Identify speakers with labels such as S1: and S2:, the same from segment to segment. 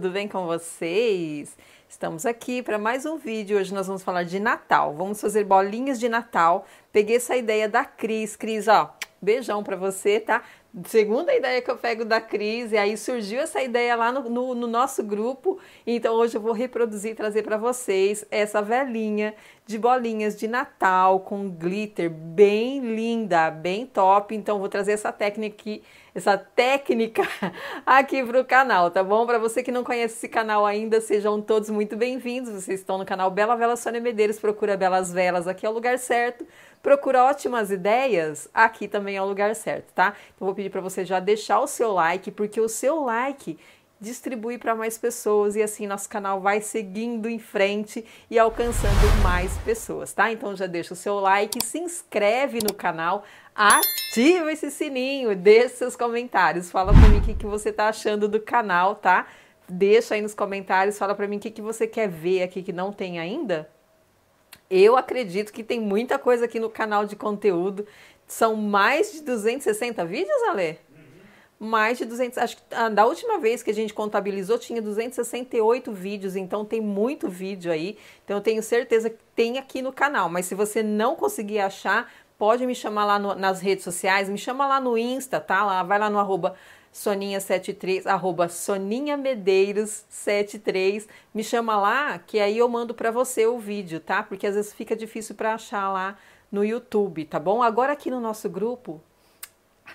S1: tudo bem com vocês? Estamos aqui para mais um vídeo. Hoje nós vamos falar de Natal. Vamos fazer bolinhas de Natal. Peguei essa ideia da Cris. Cris, ó, beijão para você, tá? Segunda ideia que eu pego da Cris, e aí surgiu essa ideia lá no, no, no nosso grupo. Então hoje eu vou reproduzir e trazer para vocês essa velhinha de bolinhas de Natal com glitter, bem linda, bem top. Então vou trazer essa técnica aqui, essa técnica aqui para o canal, tá bom? Para você que não conhece esse canal ainda, sejam todos muito bem-vindos. Vocês estão no canal Bela Vela Sônia Medeiros, procura Belas Velas, aqui é o lugar certo. Procura ótimas ideias, aqui também é o lugar certo, tá? Então vou pedir para você já deixar o seu like, porque o seu like distribuir para mais pessoas e assim nosso canal vai seguindo em frente e alcançando mais pessoas, tá? Então já deixa o seu like, se inscreve no canal, ativa esse sininho, deixa seus comentários, fala para mim o que, que você tá achando do canal, tá? Deixa aí nos comentários, fala para mim o que, que você quer ver aqui que não tem ainda. Eu acredito que tem muita coisa aqui no canal de conteúdo. São mais de 260 vídeos, Alê mais de 200, acho que ah, da última vez que a gente contabilizou tinha 268 vídeos, então tem muito vídeo aí. Então eu tenho certeza que tem aqui no canal, mas se você não conseguir achar, pode me chamar lá no, nas redes sociais, me chama lá no Insta, tá? Lá, vai lá no arroba soninha73, arroba soninhamedeiros73, me chama lá, que aí eu mando para você o vídeo, tá? Porque às vezes fica difícil para achar lá no YouTube, tá bom? Agora aqui no nosso grupo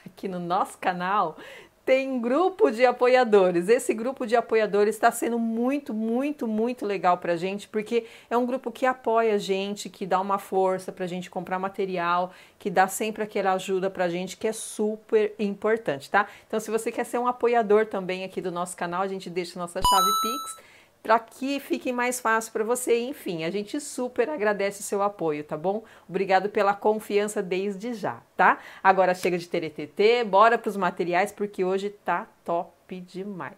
S1: aqui no nosso canal, tem um grupo de apoiadores. Esse grupo de apoiadores está sendo muito, muito, muito legal para a gente, porque é um grupo que apoia a gente, que dá uma força para a gente comprar material, que dá sempre aquela ajuda para a gente, que é super importante, tá? Então, se você quer ser um apoiador também aqui do nosso canal, a gente deixa nossa chave Pix para que fique mais fácil para você. Enfim, a gente super agradece o seu apoio, tá bom? Obrigado pela confiança desde já, tá? Agora chega de TTT, bora para os materiais porque hoje tá top demais.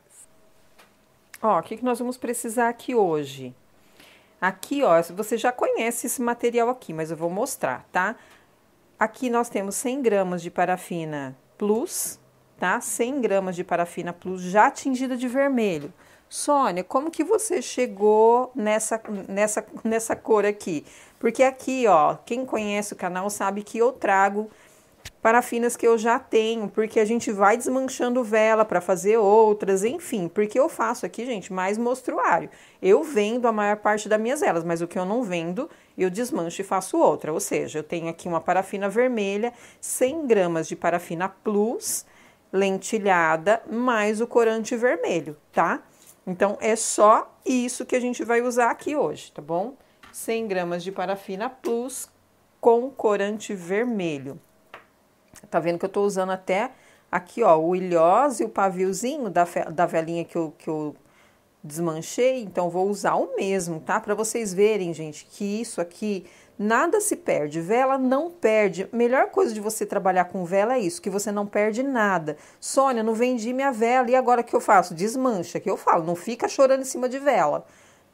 S1: Ó, o que, que nós vamos precisar aqui hoje? Aqui, ó, você já conhece esse material aqui, mas eu vou mostrar, tá? Aqui nós temos 100 gramas de parafina plus, tá? 100 gramas de parafina plus já tingida de vermelho. Sônia, como que você chegou nessa, nessa, nessa cor aqui? Porque aqui, ó, quem conhece o canal sabe que eu trago parafinas que eu já tenho, porque a gente vai desmanchando vela para fazer outras, enfim, porque eu faço aqui, gente, mais mostruário. Eu vendo a maior parte das minhas velas, mas o que eu não vendo, eu desmancho e faço outra. Ou seja, eu tenho aqui uma parafina vermelha, 100 gramas de parafina plus, lentilhada, mais o corante vermelho, tá? Então, é só isso que a gente vai usar aqui hoje, tá bom? 100 gramas de parafina plus com corante vermelho. Tá vendo que eu tô usando até aqui, ó, o ilhós e o paviozinho da, da velinha que eu, que eu desmanchei, então vou usar o mesmo, tá? Para vocês verem, gente, que isso aqui Nada se perde, vela não perde. Melhor coisa de você trabalhar com vela é isso, que você não perde nada. Sônia, não vendi minha vela e agora que eu faço? Desmancha, que eu falo, não fica chorando em cima de vela.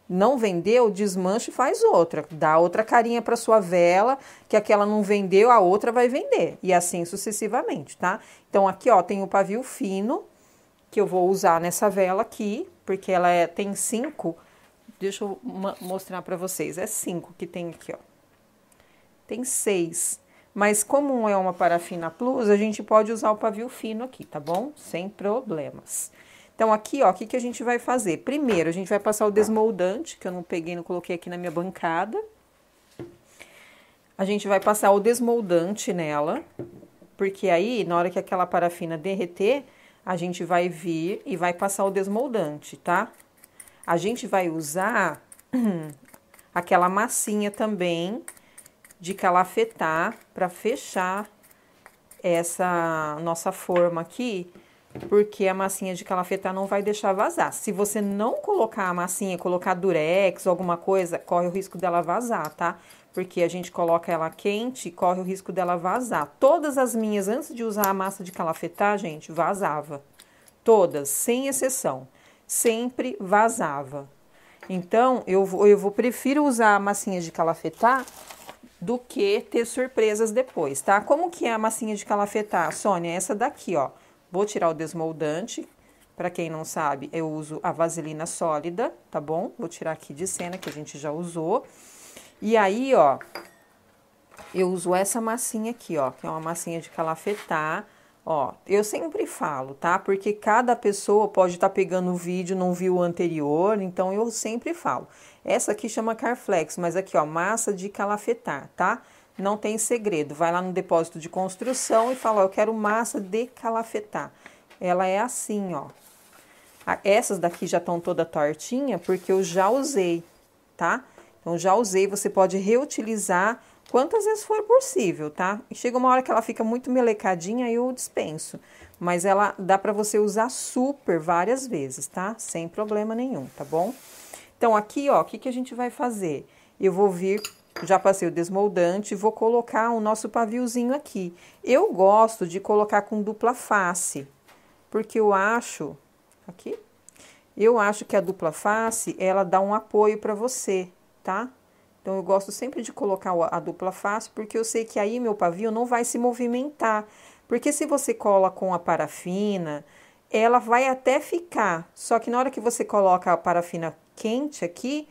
S1: Não vendeu, desmancha e faz outra. Dá outra carinha para sua vela, que aquela não vendeu, a outra vai vender. E assim sucessivamente, tá? Então aqui, ó, tem o pavio fino que eu vou usar nessa vela aqui, porque ela é, tem cinco. Deixa eu mostrar para vocês. É cinco que tem aqui, ó tem seis. Mas como é uma parafina plus, a gente pode usar o pavio fino aqui, tá bom? Sem problemas. Então, aqui, ó, o que, que a gente vai fazer? Primeiro, a gente vai passar o desmoldante, que eu não peguei, não coloquei aqui na minha bancada. A gente vai passar o desmoldante nela, porque aí, na hora que aquela parafina derreter, a gente vai vir e vai passar o desmoldante, tá? A gente vai usar aquela massinha também de calafetar para fechar essa nossa forma aqui, porque a massinha de calafetar não vai deixar vazar. Se você não colocar a massinha, colocar durex, alguma coisa, corre o risco dela vazar, tá? Porque a gente coloca ela quente, corre o risco dela vazar. Todas as minhas, antes de usar a massa de calafetar, gente, vazava. Todas, sem exceção. Sempre vazava. Então, eu, eu vou, prefiro usar a massinha de calafetar do que ter surpresas depois, tá? Como que é a massinha de calafetar, Sônia? Essa daqui, ó. Vou tirar o desmoldante. Para quem não sabe, eu uso a vaselina sólida, tá bom? Vou tirar aqui de cena, que a gente já usou. E aí, ó, eu uso essa massinha aqui, ó, que é uma massinha de calafetar. Ó, eu sempre falo, tá? Porque cada pessoa pode estar tá pegando o vídeo, não viu o anterior, então eu sempre falo. Essa aqui chama Carflex, mas aqui, ó, massa de calafetar, tá? Não tem segredo. Vai lá no depósito de construção e fala, ó, eu quero massa de calafetar. Ela é assim, ó. Essas daqui já estão toda tortinha porque eu já usei, tá? Então, já usei, você pode reutilizar quantas vezes for possível, tá? Chega uma hora que ela fica muito melecadinha, eu dispenso. Mas ela dá para você usar super várias vezes, tá? Sem problema nenhum, tá bom? Então, aqui, ó, o que, que a gente vai fazer? Eu vou vir, já passei o desmoldante, vou colocar o nosso paviozinho aqui. Eu gosto de colocar com dupla face, porque eu acho... Aqui? Eu acho que a dupla face, ela dá um apoio para você, tá? Então, eu gosto sempre de colocar a dupla face, porque eu sei que aí meu pavio não vai se movimentar. Porque se você cola com a parafina ela vai até ficar, só que na hora que você coloca a parafina quente aqui,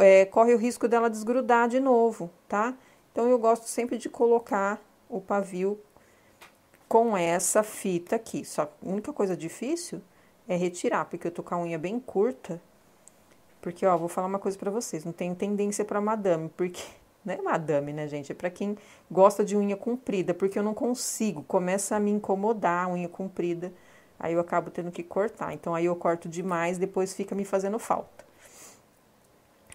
S1: é, corre o risco dela desgrudar de novo, tá? Então, eu gosto sempre de colocar o pavio com essa fita aqui. Só a única coisa difícil é retirar, porque eu tô com a unha bem curta. Porque, ó, vou falar uma coisa para vocês, não tenho tendência para madame, porque... Não é madame, né, gente? É para quem gosta de unha comprida, porque eu não consigo. Começa a me incomodar a unha comprida Aí eu acabo tendo que cortar. Então aí eu corto demais, depois fica me fazendo falta.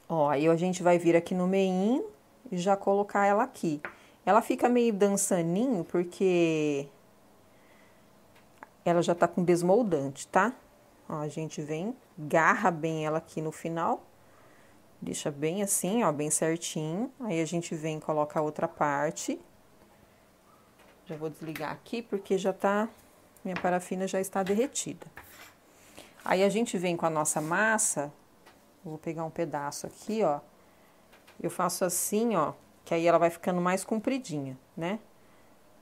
S1: Ó, aí a gente vai vir aqui no meinho e já colocar ela aqui. Ela fica meio dançaninho porque ela já tá com desmoldante, tá? Ó, a gente vem, garra bem ela aqui no final. Deixa bem assim, ó, bem certinho. Aí a gente vem e coloca a outra parte. Já vou desligar aqui porque já tá minha parafina já está derretida. Aí a gente vem com a nossa massa, vou pegar um pedaço aqui, ó. Eu faço assim, ó, que aí ela vai ficando mais compridinha, né?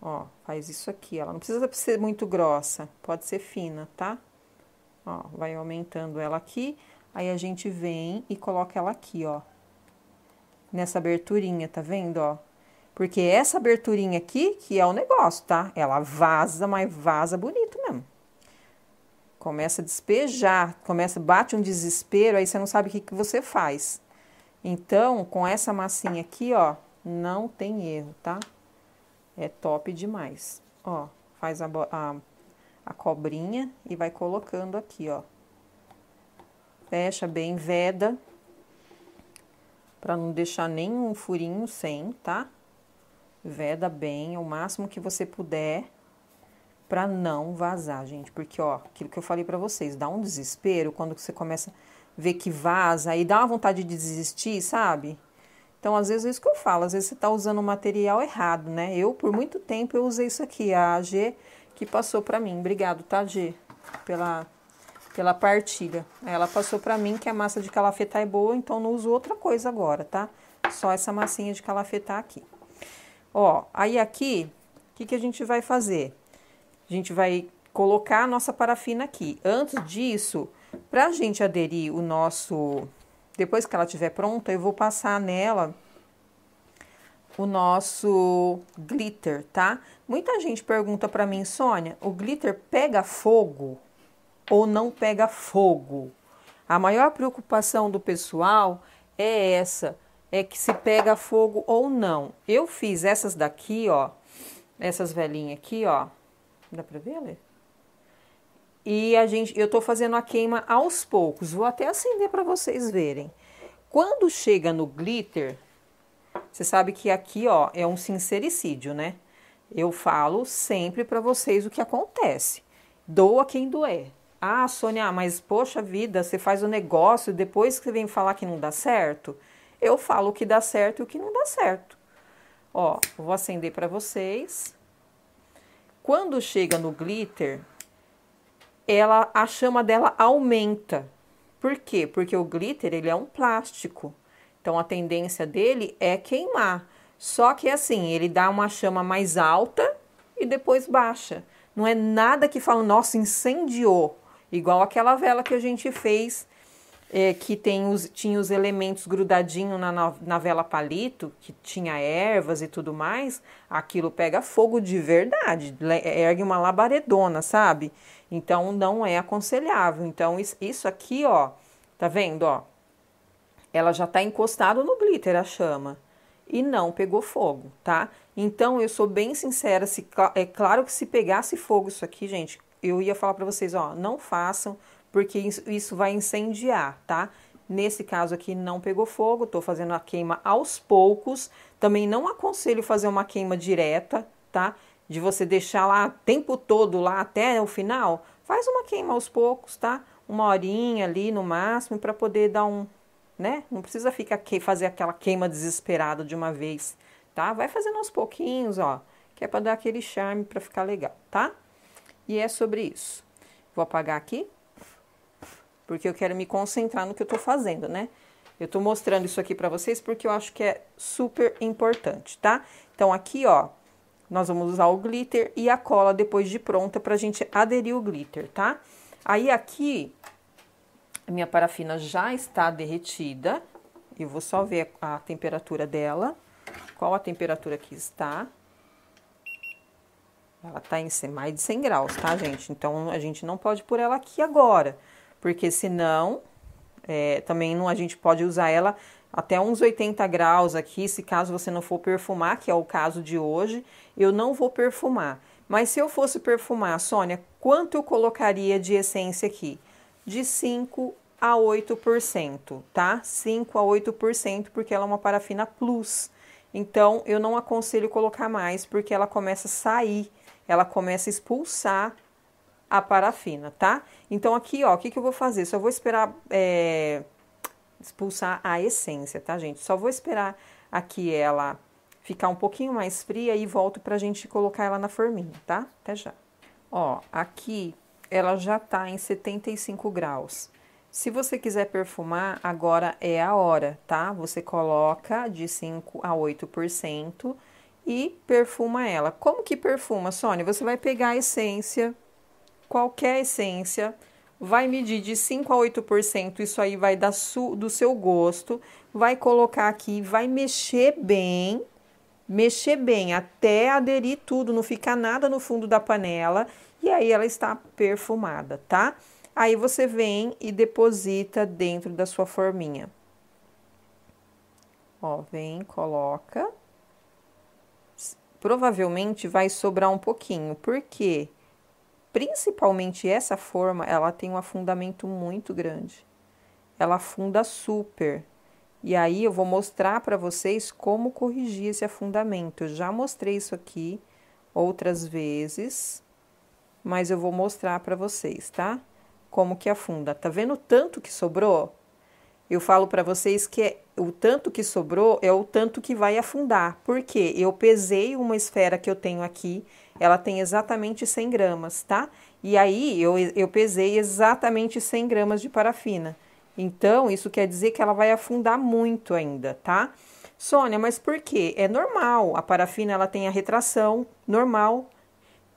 S1: Ó, faz isso aqui, ela não precisa ser muito grossa, pode ser fina, tá? Ó, vai aumentando ela aqui, aí a gente vem e coloca ela aqui, ó. Nessa aberturinha, tá vendo, ó? Porque essa aberturinha aqui, que é o negócio, tá? Ela vaza, mas vaza bonito mesmo. Começa a despejar, começa, bate um desespero, aí você não sabe o que, que você faz. Então, com essa massinha aqui, ó, não tem erro, tá? É top demais. Ó, faz a, a, a cobrinha e vai colocando aqui, ó. Fecha bem, veda, pra não deixar nenhum furinho sem, tá? Tá? veda bem o máximo que você puder para não vazar, gente, porque ó, aquilo que eu falei para vocês, dá um desespero quando você começa a ver que vaza e dá uma vontade de desistir, sabe? Então, às vezes é isso que eu falo, às vezes você está usando o material errado, né? Eu, por muito tempo, eu usei isso aqui, a AG que passou para mim. Obrigado, tá, G, pela, pela partilha. Ela passou para mim que a massa de calafetar é boa, então não uso outra coisa agora, tá? Só essa massinha de calafetar aqui. Ó, aí aqui, o que, que a gente vai fazer? A gente vai colocar a nossa parafina aqui. Antes disso, para a gente aderir o nosso... Depois que ela estiver pronta, eu vou passar nela o nosso glitter, tá? Muita gente pergunta para mim, Sônia, o glitter pega fogo ou não pega fogo? A maior preocupação do pessoal é essa é que se pega fogo ou não. Eu fiz essas daqui, ó, essas velhinhas aqui, ó. Dá pra ver, Lê? E a gente, eu tô fazendo a queima aos poucos. Vou até acender para vocês verem. Quando chega no glitter, você sabe que aqui, ó, é um sincericídio, né? Eu falo sempre para vocês o que acontece. Doa quem doer. Ah, Sônia, mas poxa vida, você faz o negócio depois que você vem falar que não dá certo eu falo o que dá certo e o que não dá certo. Ó, vou acender para vocês. Quando chega no glitter, ela a chama dela aumenta. Por quê? Porque o glitter ele é um plástico. Então a tendência dele é queimar. Só que assim, ele dá uma chama mais alta e depois baixa. Não é nada que fala, nossa, incendiou, igual aquela vela que a gente fez é, que tem os, tinha os elementos grudadinho na, na vela palito, que tinha ervas e tudo mais, aquilo pega fogo de verdade, ergue uma labaredona, sabe? Então não é aconselhável. Então isso aqui, ó, tá vendo, ó? Ela já tá encostada no glitter a chama e não pegou fogo, tá? Então eu sou bem sincera, se, é claro que se pegasse fogo isso aqui, gente, eu ia falar para vocês, ó, não façam, porque isso vai incendiar, tá? Nesse caso aqui não pegou fogo, estou fazendo a queima aos poucos. Também não aconselho fazer uma queima direta, tá? De você deixar lá o tempo todo lá até o final. Faz uma queima aos poucos, tá? Uma horinha ali no máximo para poder dar um, né? Não precisa ficar aqui fazer aquela queima desesperada de uma vez, tá? Vai fazendo aos pouquinhos, ó, que é para dar aquele charme para ficar legal, tá? E é sobre isso. Vou apagar aqui porque eu quero me concentrar no que eu estou fazendo, né? Eu estou mostrando isso aqui para vocês porque eu acho que é super importante, tá? Então, aqui, ó, nós vamos usar o glitter e a cola depois de pronta para a gente aderir o glitter, tá? Aí, aqui, a minha parafina já está derretida. Eu vou só ver a temperatura dela, qual a temperatura que está. Ela está em mais de 100 graus, tá, gente? Então, a gente não pode pôr ela aqui agora porque senão é, também não, a gente pode usar ela até uns 80 graus aqui, se caso você não for perfumar, que é o caso de hoje, eu não vou perfumar. Mas se eu fosse perfumar, Sônia, quanto eu colocaria de essência aqui? De 5 a 8%, tá? 5 a 8%, porque ela é uma parafina plus. Então, eu não aconselho colocar mais, porque ela começa a sair, ela começa a expulsar a parafina, tá? Então, aqui, ó, o que, que eu vou fazer? Só vou esperar é, expulsar a essência, tá, gente? Só vou esperar aqui ela ficar um pouquinho mais fria e volto pra gente colocar ela na forminha, tá? Até já. Ó, aqui ela já tá em 75 graus. Se você quiser perfumar, agora é a hora, tá? Você coloca de 5 a 8% e perfuma ela. Como que perfuma, Sônia? Você vai pegar a essência qualquer essência, vai medir de 5 a 8%, isso aí vai da do seu gosto, vai colocar aqui, vai mexer bem, mexer bem até aderir tudo, não ficar nada no fundo da panela, e aí ela está perfumada, tá? Aí você vem e deposita dentro da sua forminha. Ó, vem, coloca. Provavelmente vai sobrar um pouquinho, porque quê? principalmente essa forma, ela tem um afundamento muito grande. Ela afunda super. E aí eu vou mostrar para vocês como corrigir esse afundamento. Eu já mostrei isso aqui outras vezes, mas eu vou mostrar para vocês, tá? Como que afunda. Tá vendo tanto que sobrou? Eu falo para vocês que é, o tanto que sobrou é o tanto que vai afundar, porque eu pesei uma esfera que eu tenho aqui, ela tem exatamente 100 gramas, tá? E aí eu, eu pesei exatamente 100 gramas de parafina. Então, isso quer dizer que ela vai afundar muito ainda, tá? Sônia, mas por quê? É normal, a parafina ela tem a retração normal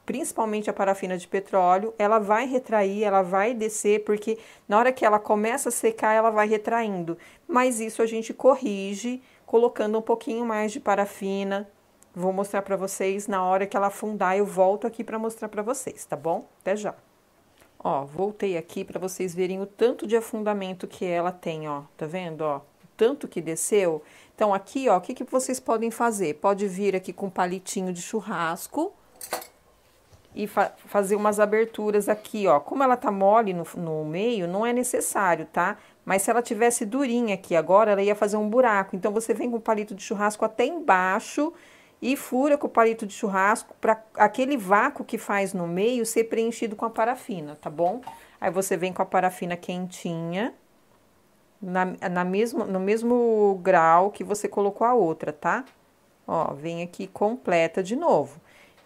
S1: principalmente a parafina de petróleo, ela vai retrair, ela vai descer, porque na hora que ela começa a secar, ela vai retraindo. Mas isso a gente corrige colocando um pouquinho mais de parafina. Vou mostrar para vocês na hora que ela afundar, eu volto aqui para mostrar para vocês, tá bom? Até já. Ó, voltei aqui para vocês verem o tanto de afundamento que ela tem, ó. Tá vendo, ó? O tanto que desceu. Então aqui, ó, o que que vocês podem fazer? Pode vir aqui com palitinho de churrasco e fa fazer umas aberturas aqui, ó. Como ela tá mole no, no meio, não é necessário, tá? Mas se ela tivesse durinha aqui agora, ela ia fazer um buraco. Então, você vem com o palito de churrasco até embaixo e fura com o palito de churrasco para aquele vácuo que faz no meio ser preenchido com a parafina, tá bom? Aí você vem com a parafina quentinha, na, na mesmo, no mesmo grau que você colocou a outra, tá? Ó, vem aqui completa de novo.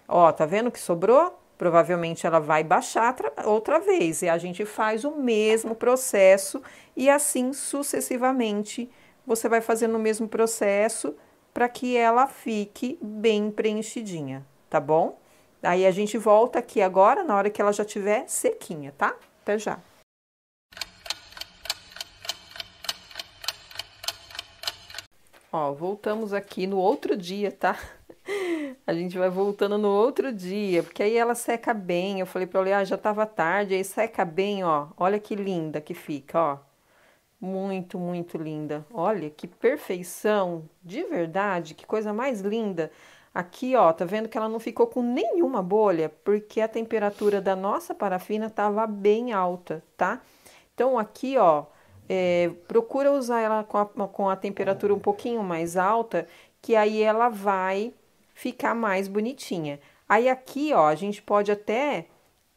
S1: Ó, tá vendo que sobrou? provavelmente ela vai baixar outra vez e a gente faz o mesmo processo e assim sucessivamente você vai fazendo o mesmo processo para que ela fique bem preenchidinha, tá bom? Aí a gente volta aqui agora na hora que ela já tiver sequinha, tá? Até já. Ó, voltamos aqui no outro dia, tá? A gente vai voltando no outro dia, porque aí ela seca bem. Eu falei para ela, ah, já tava tarde, aí seca bem, ó. Olha que linda que fica, ó. Muito, muito linda. Olha que perfeição, de verdade, que coisa mais linda. Aqui, ó, tá vendo que ela não ficou com nenhuma bolha, porque a temperatura da nossa parafina tava bem alta, tá? Então aqui, ó, é, procura usar ela com a, com a temperatura um pouquinho mais alta, que aí ela vai ficar mais bonitinha. Aí aqui, ó, a gente pode até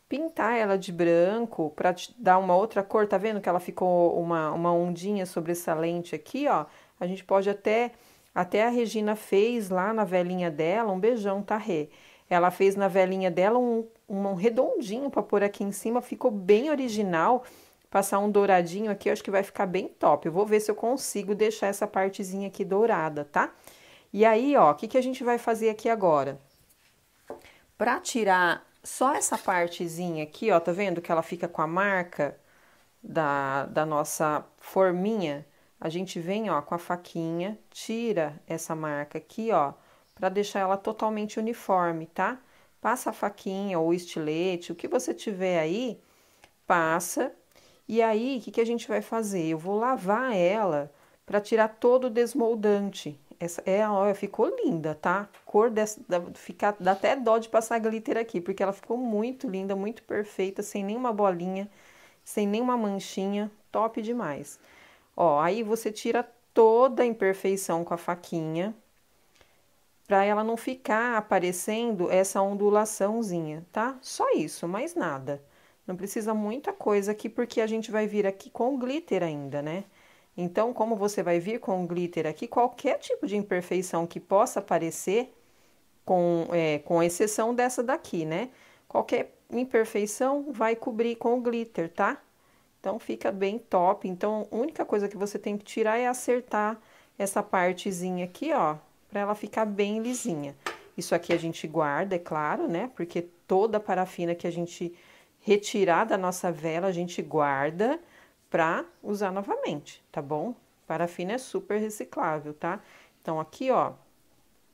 S1: pintar ela de branco para dar uma outra cor, tá vendo que ela ficou uma, uma ondinha sobre essa lente aqui, ó? A gente pode até, até a Regina fez lá na velhinha dela, um beijão, tá, Rê? Ela fez na velhinha dela um, um redondinho para pôr aqui em cima, ficou bem original. Passar um douradinho aqui, acho que vai ficar bem top. Eu vou ver se eu consigo deixar essa partezinha aqui dourada, Tá? E aí, ó, o que, que a gente vai fazer aqui agora? Para tirar só essa partezinha aqui, ó, tá vendo que ela fica com a marca da, da nossa forminha? A gente vem, ó, com a faquinha, tira essa marca aqui, ó, para deixar ela totalmente uniforme, tá? Passa a faquinha ou estilete, o que você tiver aí, passa. E aí, o que, que a gente vai fazer? Eu vou lavar ela para tirar todo o desmoldante, essa é a hora, ficou linda, tá? Cor dessa, da, fica, dá até dó de passar glitter aqui, porque ela ficou muito linda, muito perfeita, sem nenhuma bolinha, sem nenhuma manchinha, top demais. Ó, aí você tira toda a imperfeição com a faquinha, para ela não ficar aparecendo essa ondulaçãozinha, tá? Só isso, mais nada. Não precisa muita coisa aqui, porque a gente vai vir aqui com glitter ainda, né? Então, como você vai vir com o glitter aqui, qualquer tipo de imperfeição que possa aparecer, com, é, com exceção dessa daqui, né? Qualquer imperfeição vai cobrir com o glitter, tá? Então, fica bem top. Então, a única coisa que você tem que tirar é acertar essa partezinha aqui, ó, para ela ficar bem lisinha. Isso aqui a gente guarda, é claro, né? Porque toda parafina que a gente retirar da nossa vela, a gente guarda para usar novamente, tá bom? Parafina é super reciclável, tá? Então, aqui, ó,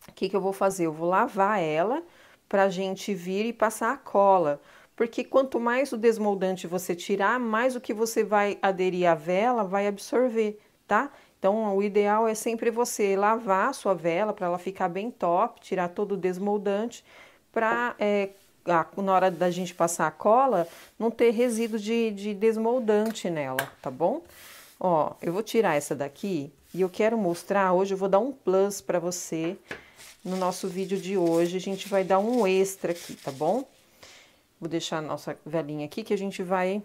S1: o que, que eu vou fazer? Eu vou lavar ela para a gente vir e passar a cola, porque quanto mais o desmoldante você tirar, mais o que você vai aderir à vela vai absorver, tá? Então, o ideal é sempre você lavar a sua vela para ela ficar bem top, tirar todo o desmoldante, para é, eh, a, na hora da gente passar a cola, não ter resíduo de, de desmoldante nela, tá bom? Ó, eu vou tirar essa daqui e eu quero mostrar, hoje eu vou dar um plus para você no nosso vídeo de hoje, a gente vai dar um extra aqui, tá bom? Vou deixar a nossa velhinha aqui que a gente vai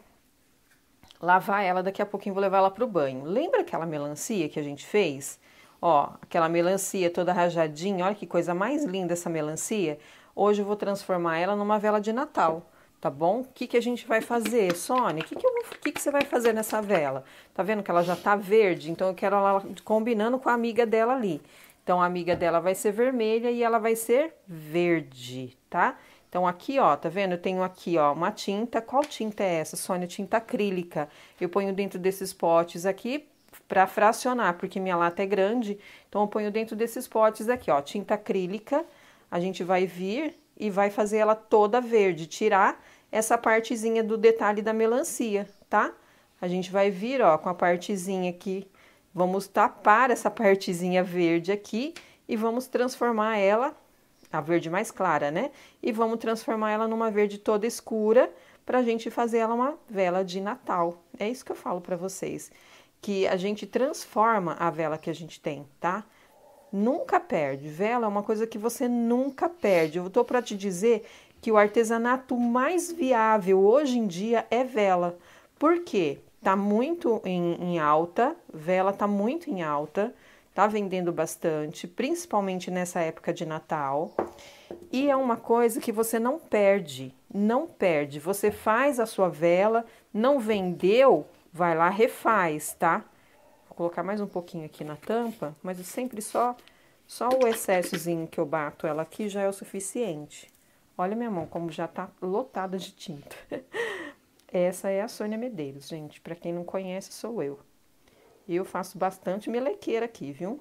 S1: lavar ela, daqui a pouquinho vou levar ela pro banho. Lembra aquela melancia que a gente fez? Ó, aquela melancia toda rajadinha, olha que coisa mais linda essa melancia. Hoje eu vou transformar ela numa vela de Natal, tá bom? O que, que a gente vai fazer, Sônia? O que, que, que, que você vai fazer nessa vela? Tá vendo que ela já tá verde? Então eu quero ela combinando com a amiga dela ali. Então a amiga dela vai ser vermelha e ela vai ser verde, tá? Então aqui, ó, tá vendo? Eu tenho aqui, ó, uma tinta. Qual tinta é essa, Sônia? Tinta acrílica. Eu ponho dentro desses potes aqui para fracionar, porque minha lata é grande. Então eu ponho dentro desses potes aqui, ó, tinta acrílica a gente vai vir e vai fazer ela toda verde, tirar essa partezinha do detalhe da melancia, tá? A gente vai vir, ó, com a partezinha aqui, vamos tapar essa partezinha verde aqui e vamos transformar ela, a verde mais clara, né? E vamos transformar ela numa verde toda escura pra gente fazer ela uma vela de Natal. É isso que eu falo pra vocês, que a gente transforma a vela que a gente tem, tá? nunca perde. Vela é uma coisa que você nunca perde. Eu estou para te dizer que o artesanato mais viável hoje em dia é vela. Por quê? Tá muito em, em alta, vela tá muito em alta, tá vendendo bastante, principalmente nessa época de Natal. E é uma coisa que você não perde, não perde. Você faz a sua vela, não vendeu, vai lá refaz, tá? colocar mais um pouquinho aqui na tampa, mas eu é sempre só, só o excessozinho que eu bato ela aqui já é o suficiente. Olha minha mão como já tá lotada de tinta. Essa é a Sônia Medeiros, gente. Para quem não conhece, sou eu. E eu faço bastante melequeira aqui, viu?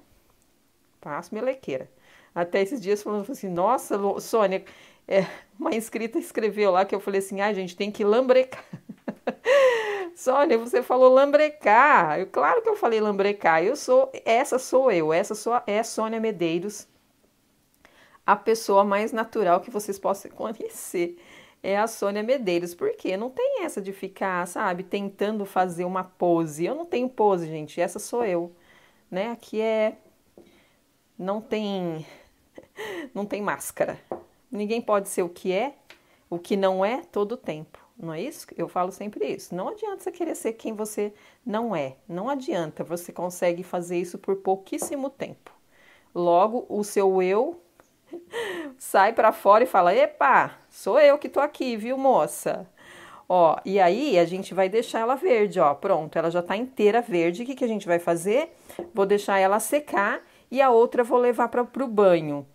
S1: Faço melequeira. Até esses dias falando assim, nossa, Sônia, é, uma inscrita escreveu lá que eu falei assim, ai, ah, gente, tem que lambrecar. Sônia, você falou lambrecar. Eu, claro que eu falei lambrecar. Eu sou, essa sou eu, essa sou, é Sônia Medeiros, a pessoa mais natural que vocês possam conhecer. É a Sônia Medeiros, porque não tem essa de ficar, sabe, tentando fazer uma pose. Eu não tenho pose, gente, essa sou eu, né? Aqui é não tem não tem máscara. Ninguém pode ser o que é, o que não é todo o tempo não é isso? Eu falo sempre isso. Não adianta você querer ser quem você não é. Não adianta. Você consegue fazer isso por pouquíssimo tempo. Logo, o seu eu sai para fora e fala: "Epa, sou eu que tô aqui, viu, moça?" Ó, e aí a gente vai deixar ela verde, ó. Pronto, ela já tá inteira verde. O que, que a gente vai fazer? Vou deixar ela secar e a outra vou levar para o banho.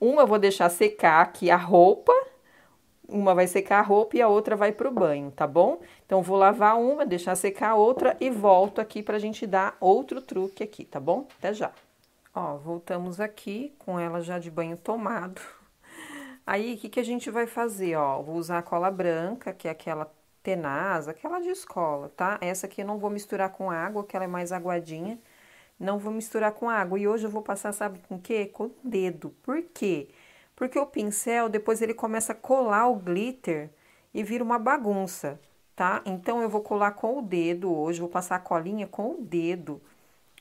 S1: Uma eu vou deixar secar aqui a roupa uma vai secar a roupa e a outra vai para o banho, tá bom? Então, vou lavar uma, deixar secar a outra e volto aqui para a gente dar outro truque aqui, tá bom? Até já! Ó, voltamos aqui com ela já de banho tomado. Aí, o que, que a gente vai fazer, ó? Vou usar a cola branca, que é aquela tenaz, aquela de escola, tá? Essa aqui eu não vou misturar com água, que ela é mais aguadinha. Não vou misturar com água. E hoje eu vou passar, sabe com o quê? Com o dedo. Por quê? porque o pincel depois ele começa a colar o glitter e vira uma bagunça, tá? Então eu vou colar com o dedo hoje, vou passar a colinha com o dedo,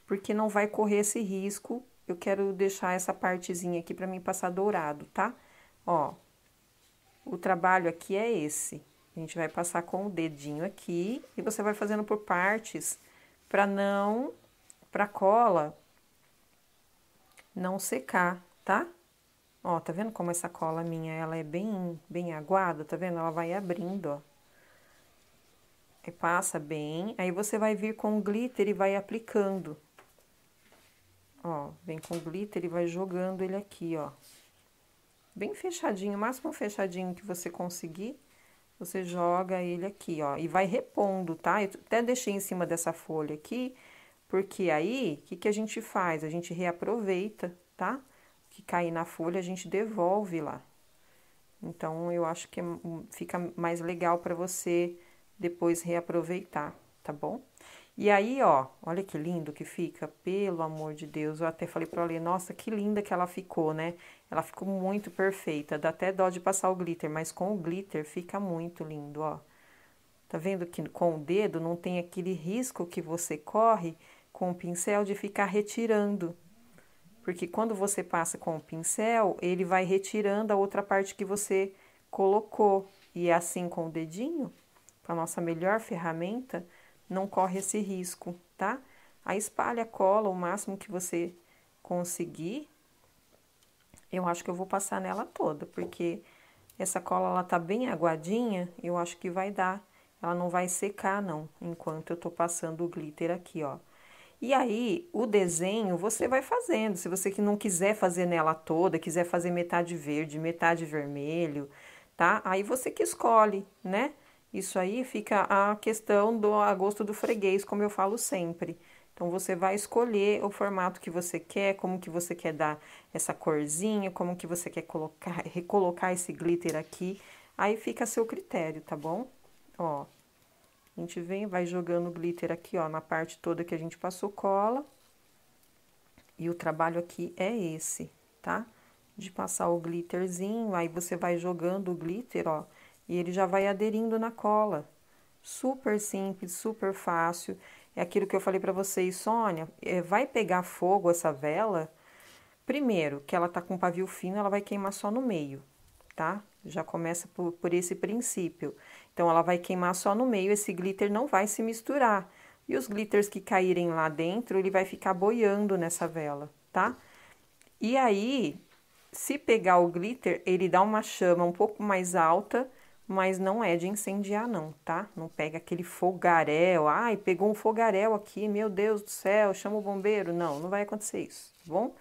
S1: porque não vai correr esse risco. Eu quero deixar essa partezinha aqui para mim passar dourado, tá? Ó, o trabalho aqui é esse. A gente vai passar com o dedinho aqui e você vai fazendo por partes para não, para cola não secar, tá? Ó, tá vendo como essa cola minha, ela é bem, bem aguada, tá vendo? Ela vai abrindo, ó. E passa bem, aí você vai vir com glitter e vai aplicando. Ó, vem com glitter e vai jogando ele aqui, ó. Bem fechadinho, o máximo fechadinho que você conseguir, você joga ele aqui, ó. E vai repondo, tá? Eu até deixei em cima dessa folha aqui, porque aí, o que, que a gente faz? A gente reaproveita, tá? Tá? que cair na folha, a gente devolve lá. Então, eu acho que é fica mais legal para você depois reaproveitar, tá bom? E aí, ó, olha que lindo que fica, pelo amor de Deus. Eu até falei para Alê, nossa, que linda que ela ficou, né? Ela ficou muito perfeita, dá até dó de passar o glitter, mas com o glitter fica muito lindo, ó. Tá vendo que com o dedo não tem aquele risco que você corre com o pincel de ficar retirando porque quando você passa com o pincel, ele vai retirando a outra parte que você colocou. E assim com o dedinho, com a nossa melhor ferramenta, não corre esse risco, tá? Aí espalha a cola o máximo que você conseguir. Eu acho que eu vou passar nela toda, porque essa cola ela tá bem aguadinha, eu acho que vai dar. Ela não vai secar não, enquanto eu tô passando o glitter aqui, ó. E aí, o desenho você vai fazendo. Se você que não quiser fazer nela toda, quiser fazer metade verde, metade vermelho, tá? Aí você que escolhe, né? Isso aí fica a questão do a gosto do freguês, como eu falo sempre. Então você vai escolher o formato que você quer, como que você quer dar essa corzinha, como que você quer colocar, recolocar esse glitter aqui. Aí fica a seu critério, tá bom? Ó, a gente vem, vai jogando glitter aqui, ó, na parte toda que a gente passou cola. E o trabalho aqui é esse, tá? De passar o glitterzinho, aí você vai jogando o glitter, ó, e ele já vai aderindo na cola. Super simples, super fácil. É aquilo que eu falei para vocês, Sônia, é, vai pegar fogo essa vela... Primeiro, que ela tá com pavio fino, ela vai queimar só no meio, tá? Já começa por, por esse princípio. Então, ela vai queimar só no meio, esse glitter não vai se misturar. E os glitters que caírem lá dentro, ele vai ficar boiando nessa vela, tá? E aí, se pegar o glitter, ele dá uma chama um pouco mais alta, mas não é de incendiar não, tá? Não pega aquele fogaréu, ai, pegou um fogaréu aqui, meu Deus do céu, chama o bombeiro. Não, não vai acontecer isso, tá bom?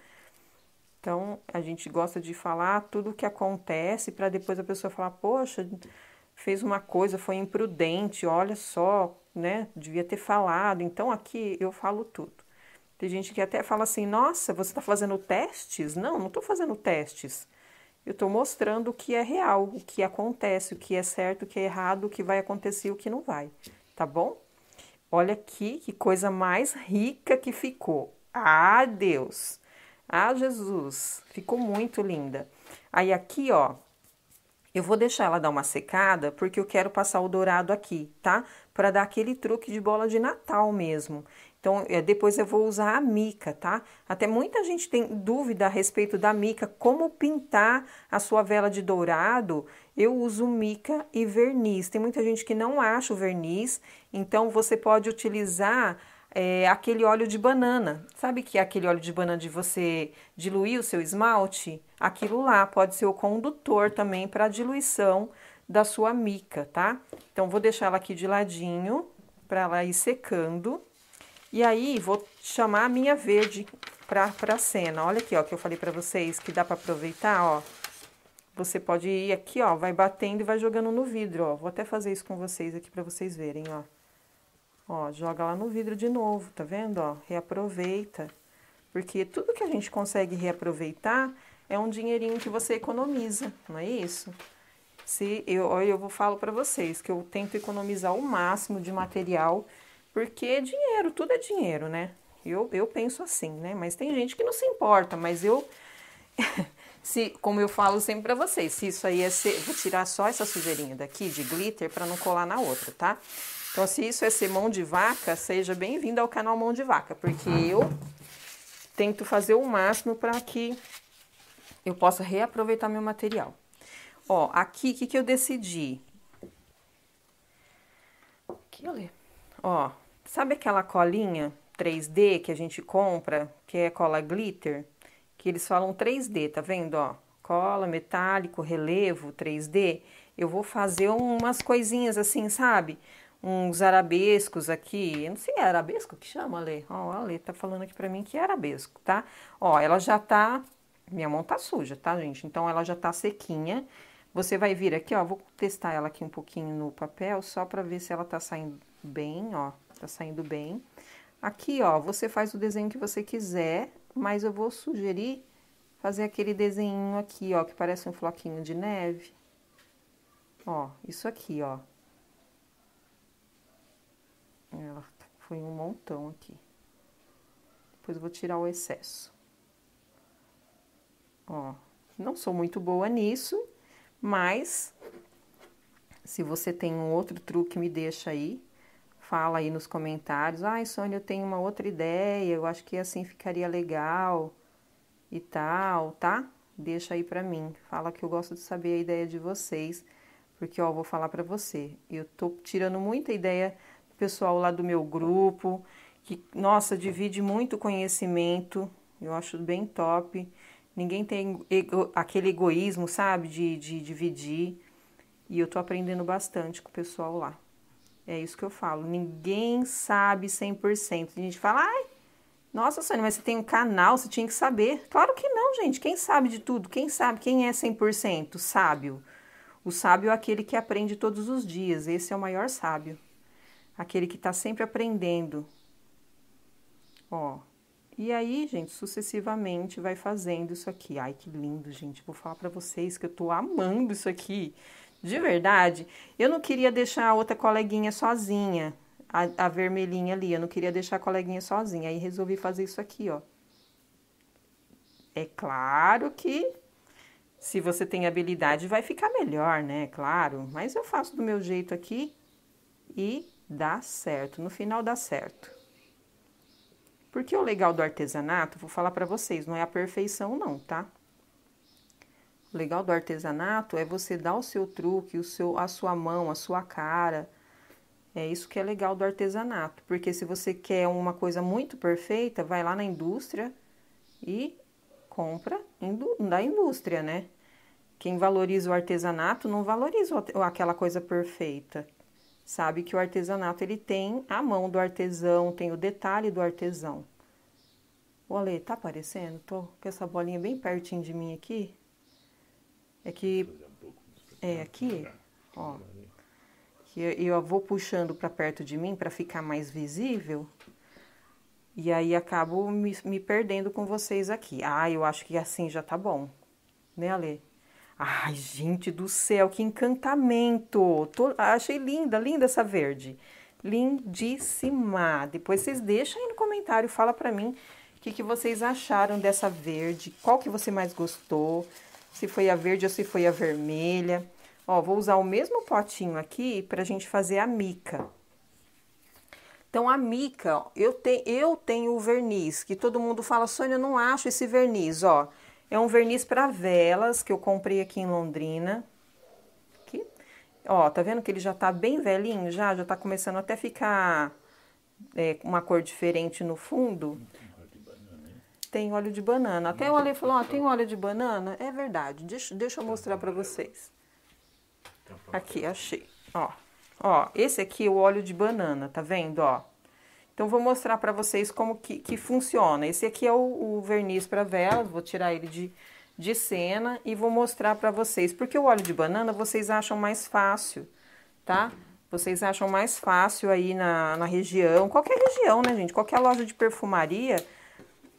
S1: Então, a gente gosta de falar tudo o que acontece para depois a pessoa falar, poxa, fez uma coisa, foi imprudente, olha só, né? Devia ter falado. Então aqui eu falo tudo. Tem gente que até fala assim: nossa, você está fazendo testes? Não, não estou fazendo testes. Eu estou mostrando o que é real, o que acontece, o que é certo, o que é errado, o que vai acontecer e o que não vai. Tá bom? Olha aqui que coisa mais rica que ficou. Ah, Deus! Ah, Jesus! Ficou muito linda. Aí aqui, ó, eu vou deixar ela dar uma secada porque eu quero passar o dourado aqui, tá? Para dar aquele truque de bola de Natal mesmo. Então, eh, depois eu vou usar a mica, tá? Até muita gente tem dúvida a respeito da mica, como pintar a sua vela de dourado. Eu uso mica e verniz. Tem muita gente que não acha o verniz, então você pode utilizar é, aquele óleo de banana. Sabe que é aquele óleo de banana de você diluir o seu esmalte? Aquilo lá pode ser o condutor também para a diluição da sua mica, tá? Então, vou deixar ela aqui de ladinho para ela ir secando. E aí, vou chamar a minha verde para a cena. Olha aqui, ó, que eu falei para vocês que dá para aproveitar, ó. Você pode ir aqui, ó, vai batendo e vai jogando no vidro, ó. Vou até fazer isso com vocês aqui para vocês verem, ó. Ó, joga lá no vidro de novo, tá vendo? Ó, reaproveita. Porque tudo que a gente consegue reaproveitar é um dinheirinho que você economiza, não é isso? Se eu, eu vou falo para vocês que eu tento economizar o máximo de material, porque é dinheiro, tudo é dinheiro, né? Eu, eu penso assim, né? Mas tem gente que não se importa, mas eu se, como eu falo sempre para vocês, se isso aí é ser, vou tirar só essa sujeirinha daqui de glitter para não colar na outra, tá? Então, se isso é ser mão de vaca, seja bem-vindo ao canal Mão de Vaca, porque eu tento fazer o máximo para que eu possa reaproveitar meu material. Ó, aqui, o que, que eu decidi? Aqui, olha. Ó, sabe aquela colinha 3D que a gente compra, que é cola glitter? Que eles falam 3D, tá vendo, ó? Cola, metálico, relevo, 3D. Eu vou fazer umas coisinhas assim, sabe? uns arabescos aqui. Eu não sei, é arabesco que chama, Ale? Ó, a Ale tá falando aqui pra mim que é arabesco, tá? Ó, ela já tá... Minha mão tá suja, tá, gente? Então, ela já tá sequinha. Você vai vir aqui, ó, vou testar ela aqui um pouquinho no papel, só pra ver se ela tá saindo bem, ó. Tá saindo bem. Aqui, ó, você faz o desenho que você quiser, mas eu vou sugerir fazer aquele desenho aqui, ó, que parece um floquinho de neve. Ó, isso aqui, ó. Ela foi um montão aqui. Depois eu vou tirar o excesso. Ó, não sou muito boa nisso, mas se você tem um outro truque, me deixa aí. Fala aí nos comentários. Ai, Sônia, eu tenho uma outra ideia. Eu acho que assim ficaria legal e tal, tá? Deixa aí pra mim. Fala que eu gosto de saber a ideia de vocês. Porque, ó, vou falar pra você. Eu tô tirando muita ideia pessoal lá do meu grupo, que, nossa, divide muito conhecimento, eu acho bem top. Ninguém tem ego, aquele egoísmo, sabe, de, de dividir. E eu tô aprendendo bastante com o pessoal lá. É isso que eu falo. Ninguém sabe 100%. A gente fala, ai, nossa, Sônia, mas você tem um canal, você tinha que saber. Claro que não, gente. Quem sabe de tudo? Quem sabe? Quem é 100% sábio? O sábio é aquele que aprende todos os dias. Esse é o maior sábio aquele que está sempre aprendendo. Ó, e aí, gente, sucessivamente vai fazendo isso aqui. Ai, que lindo, gente. Vou falar para vocês que eu tô amando isso aqui. De verdade, eu não queria deixar a outra coleguinha sozinha, a, a vermelhinha ali. Eu não queria deixar a coleguinha sozinha. Aí resolvi fazer isso aqui, ó. É claro que se você tem habilidade vai ficar melhor, né? Claro, mas eu faço do meu jeito aqui e dá certo, no final dá certo. Porque o legal do artesanato, vou falar para vocês, não é a perfeição não, tá? O legal do artesanato é você dar o seu truque, o seu, a sua mão, a sua cara. É isso que é legal do artesanato, porque se você quer uma coisa muito perfeita, vai lá na indústria e compra da indústria, né? Quem valoriza o artesanato não valoriza aquela coisa perfeita sabe que o artesanato ele tem a mão do artesão, tem o detalhe do artesão. O Ale, tá aparecendo? Tô com essa bolinha bem pertinho de mim aqui. É que é aqui, ó. Que eu vou puxando para perto de mim para ficar mais visível. E aí acabo me, me perdendo com vocês aqui. Ah, eu acho que assim já tá bom. Né, Ale? Ai, gente do céu, que encantamento! Tô, ah, achei linda, linda essa verde. Lindíssima! Depois vocês deixam aí no comentário, fala para mim o que, que vocês acharam dessa verde, qual que você mais gostou, se foi a verde ou se foi a vermelha. Ó, vou usar o mesmo potinho aqui pra gente fazer a mica. Então, a mica, ó, eu, te, eu tenho o verniz, que todo mundo fala, Sônia, eu não acho esse verniz, ó. É um verniz para velas que eu comprei aqui em Londrina. Aqui. Ó, tá vendo que ele já tá bem velhinho já? Já tá começando até ficar é, uma cor diferente no fundo. Tem óleo de banana. Até eu olhei e falei, ó, tem óleo de banana? É verdade. Deixa, deixa eu tá mostrar para vocês. Tá aqui, achei. Ó, ó, esse aqui é o óleo de banana, tá vendo, ó? Então, vou mostrar para vocês como que, que, funciona. Esse aqui é o, o verniz para velas, vou tirar ele de, de cena e vou mostrar para vocês. Porque o óleo de banana vocês acham mais fácil, tá? Vocês acham mais fácil aí na, na região, qualquer região, né, gente? Qualquer loja de perfumaria,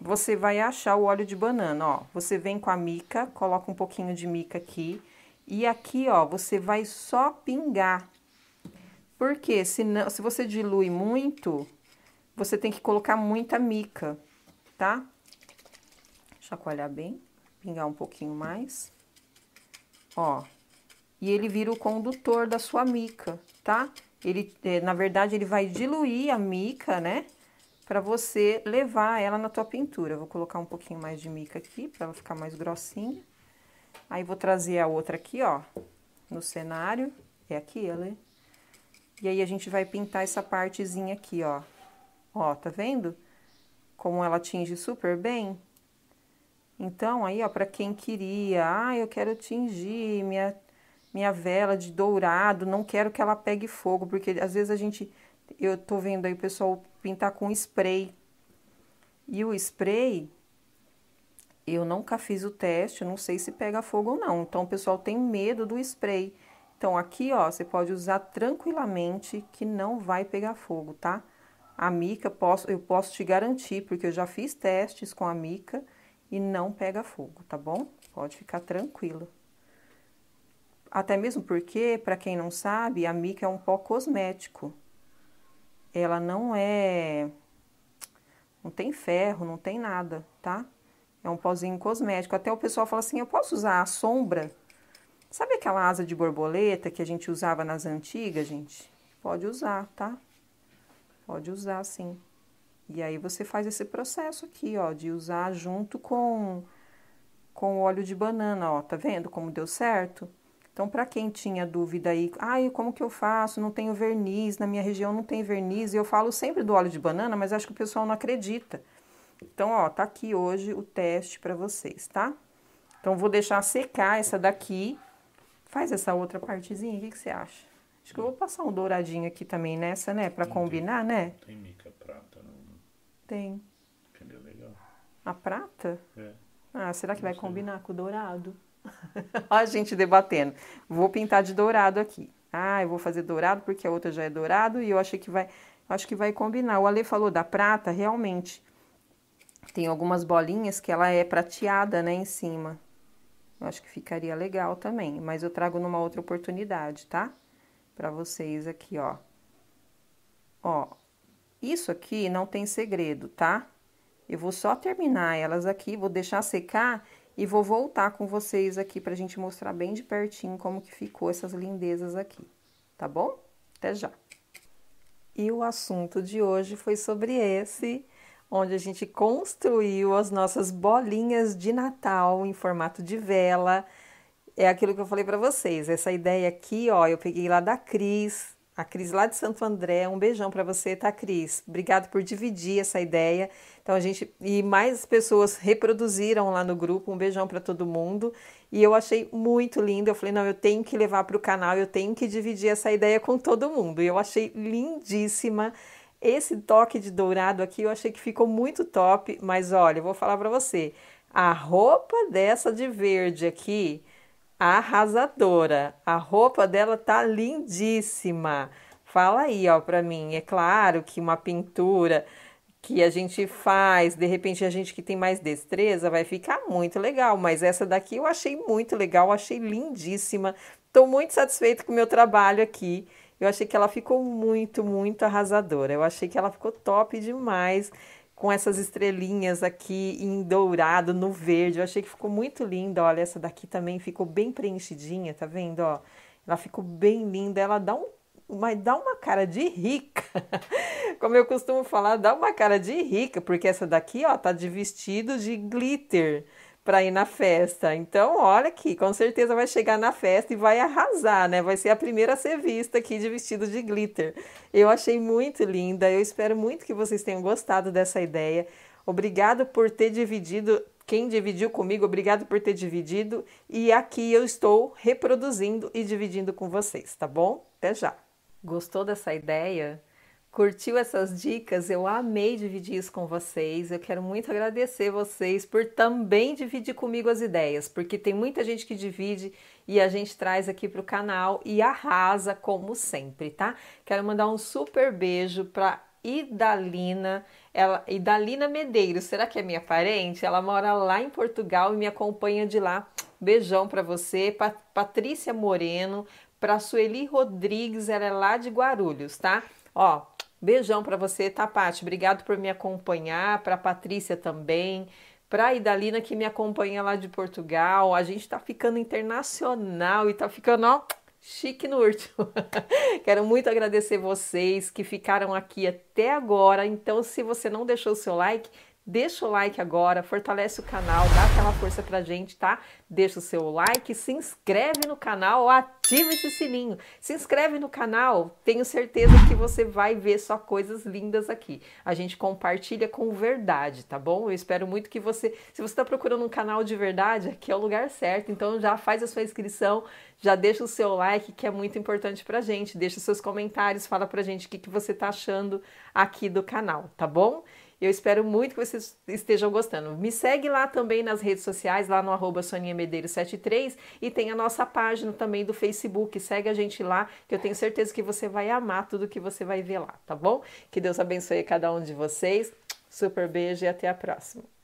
S1: você vai achar o óleo de banana, ó. Você vem com a mica, coloca um pouquinho de mica aqui. E aqui, ó, você vai só pingar. Porque não, se você dilui muito, você tem que colocar muita mica, tá? Chacoalhar bem, pingar um pouquinho mais. Ó, e ele vira o condutor da sua mica, tá? Ele, é, na verdade, ele vai diluir a mica, né? Pra você levar ela na tua pintura. Vou colocar um pouquinho mais de mica aqui, pra ela ficar mais grossinha. Aí, vou trazer a outra aqui, ó, no cenário. É aqui ela, E aí, a gente vai pintar essa partezinha aqui, ó, Ó, tá vendo? Como ela tinge super bem. Então, aí, ó, para quem queria, ah, eu quero tingir minha, minha vela de dourado, não quero que ela pegue fogo, porque às vezes a gente, eu tô vendo aí o pessoal pintar com spray. E o spray, eu nunca fiz o teste, não sei se pega fogo ou não. Então, o pessoal tem medo do spray. Então, aqui, ó, você pode usar tranquilamente que não vai pegar fogo, tá? Tá? A mica posso, eu posso te garantir, porque eu já fiz testes com a mica e não pega fogo, tá bom? Pode ficar tranquilo. Até mesmo porque, para quem não sabe, a mica é um pó cosmético. Ela não é. Não tem ferro, não tem nada, tá? É um pozinho cosmético. Até o pessoal fala assim: eu posso usar a sombra? Sabe aquela asa de borboleta que a gente usava nas antigas, gente? Pode usar, tá? Pode usar sim. E aí você faz esse processo aqui, ó, de usar junto com com óleo de banana, ó, tá vendo como deu certo? Então, para quem tinha dúvida aí, ai, como que eu faço? Não tenho verniz, na minha região não tem verniz. E eu falo sempre do óleo de banana, mas acho que o pessoal não acredita. Então, ó, tá aqui hoje o teste para vocês, tá? Então, vou deixar secar essa daqui. Faz essa outra partezinha, o que, que você acha? Acho que eu vou passar um douradinho aqui também nessa, né? Pra combinar, tem, né? Tem mica prata, não? Tem. Entendeu? Legal. A prata? É. Ah, será que não vai sei. combinar com o dourado? Olha a gente debatendo. Vou pintar de dourado aqui. Ah, eu vou fazer dourado porque a outra já é dourado e eu achei que vai, acho que vai combinar. O Ale falou da prata, realmente. Tem algumas bolinhas que ela é prateada, né, em cima. Eu acho que ficaria legal também, mas eu trago numa outra oportunidade, tá? para vocês aqui, ó. Ó, isso aqui não tem segredo, tá? Eu vou só terminar elas aqui, vou deixar secar e vou voltar com vocês aqui pra gente mostrar bem de pertinho como que ficou essas lindezas aqui, tá bom? Até já! E o assunto de hoje foi sobre esse, onde a gente construiu as nossas bolinhas de Natal em formato de vela, é aquilo que eu falei para vocês. Essa ideia aqui, ó, eu peguei lá da Cris, a Cris lá de Santo André. Um beijão para você, tá, Cris? Obrigado por dividir essa ideia. Então a gente e mais pessoas reproduziram lá no grupo. Um beijão para todo mundo. E eu achei muito lindo. Eu falei, não, eu tenho que levar para o canal, eu tenho que dividir essa ideia com todo mundo. E eu achei lindíssima. Esse toque de dourado aqui, eu achei que ficou muito top, mas olha, eu vou falar para você. A roupa dessa de verde aqui, arrasadora. A roupa dela tá lindíssima. Fala aí, ó, para mim. É claro que uma pintura que a gente faz, de repente a gente que tem mais destreza vai ficar muito legal, mas essa daqui eu achei muito legal, achei lindíssima. Tô muito satisfeito com o meu trabalho aqui. Eu achei que ela ficou muito, muito arrasadora. Eu achei que ela ficou top demais com essas estrelinhas aqui em dourado, no verde. Eu achei que ficou muito linda. Olha, essa daqui também ficou bem preenchidinha, tá vendo? Ó, ela ficou bem linda. Ela dá um, mas dá uma cara de rica. Como eu costumo falar, dá uma cara de rica, porque essa daqui, ó, tá de vestido de glitter para ir na festa. Então, olha aqui, com certeza vai chegar na festa e vai arrasar, né? Vai ser a primeira a ser vista aqui de vestido de glitter. Eu achei muito linda. Eu espero muito que vocês tenham gostado dessa ideia. Obrigado por ter dividido quem dividiu comigo, obrigado por ter dividido. E aqui eu estou reproduzindo e dividindo com vocês, tá bom? Até já! Gostou dessa ideia? Curtiu essas dicas? Eu amei dividir isso com vocês. Eu quero muito agradecer vocês por também dividir comigo as ideias, porque tem muita gente que divide e a gente traz aqui para o canal e arrasa como sempre, tá? Quero mandar um super beijo para Idalina, ela, Idalina Medeiros, será que é minha parente? Ela mora lá em Portugal e me acompanha de lá. Beijão para você, Patrícia Moreno, para Sueli Rodrigues, ela é lá de Guarulhos, tá? Ó, Beijão para você, tá, Paty? Obrigado por me acompanhar, para Patrícia também, para Idalina que me acompanha lá de Portugal. A gente tá ficando internacional e tá ficando, ó, chique no último. Quero muito agradecer vocês que ficaram aqui até agora. Então, se você não deixou o seu like, Deixa o like agora, fortalece o canal, dá aquela força pra gente, tá? Deixa o seu like, se inscreve no canal, ativa esse sininho. Se inscreve no canal, tenho certeza que você vai ver só coisas lindas aqui. A gente compartilha com verdade, tá bom? Eu espero muito que você, se você está procurando um canal de verdade, aqui é o lugar certo. Então já faz a sua inscrição, já deixa o seu like, que é muito importante pra gente. Deixa os seus comentários, fala pra gente o que, que você tá achando aqui do canal, tá bom? Eu espero muito que vocês estejam gostando. Me segue lá também nas redes sociais, lá no arroba soninhamedeiros73 e tem a nossa página também do Facebook. Segue a gente lá, que eu tenho certeza que você vai amar tudo que você vai ver lá, tá bom? Que Deus abençoe cada um de vocês. Super beijo e até a próxima.